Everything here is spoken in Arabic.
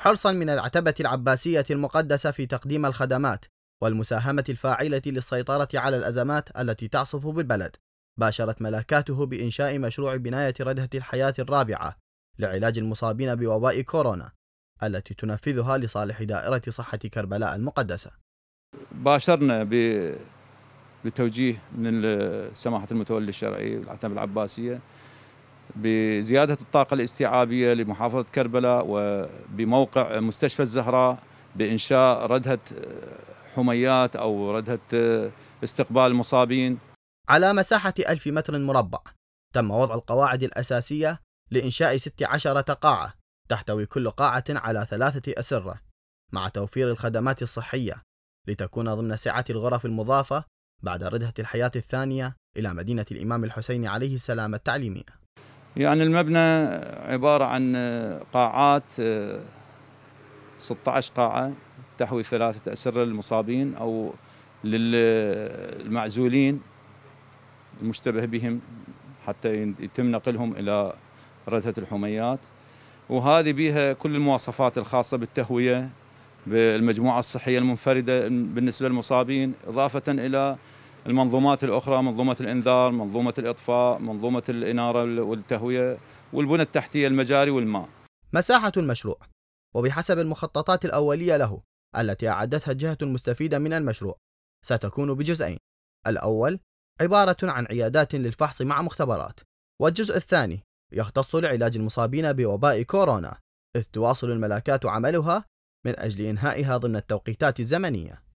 حرصا من العتبة العباسية المقدسة في تقديم الخدمات والمساهمة الفاعلة للسيطرة على الأزمات التي تعصف بالبلد باشرت ملاكاته بإنشاء مشروع بناية ردهة الحياة الرابعة لعلاج المصابين بوباء كورونا التي تنفذها لصالح دائرة صحة كربلاء المقدسة باشرنا بتوجيه من سماحة المتولي الشرعي العتبة العباسية بزيادة الطاقة الاستيعابية لمحافظة كربلاء وبموقع مستشفى الزهراء بإنشاء ردهة حميات أو ردهة استقبال المصابين على مساحة ألف متر مربع تم وضع القواعد الأساسية لإنشاء 16 قاعة تحتوي كل قاعة على ثلاثة أسرة مع توفير الخدمات الصحية لتكون ضمن سعة الغرف المضافة بعد ردهة الحياة الثانية إلى مدينة الإمام الحسين عليه السلام التعليمية يعني المبنى عبارة عن آه، قاعات 16 آه، قاعة تحوي ثلاثة أسرة للمصابين أو للمعزولين آه، المشتبه بهم حتى يتم نقلهم إلى ردهة الحميات وهذه بها كل المواصفات الخاصة بالتهوية بالمجموعة الصحية المنفردة بالنسبة للمصابين إضافة إلى المنظومات الأخرى منظومة الإنذار منظومة الإطفاء منظومة الإنارة والتهوية والبنى التحتية المجاري والماء مساحة المشروع وبحسب المخططات الأولية له التي أعدتها الجهة المستفيدة من المشروع ستكون بجزئين الأول عبارة عن عيادات للفحص مع مختبرات والجزء الثاني يختص لعلاج المصابين بوباء كورونا إذ تواصل الملاكات عملها من أجل إنهائها ضمن التوقيتات الزمنية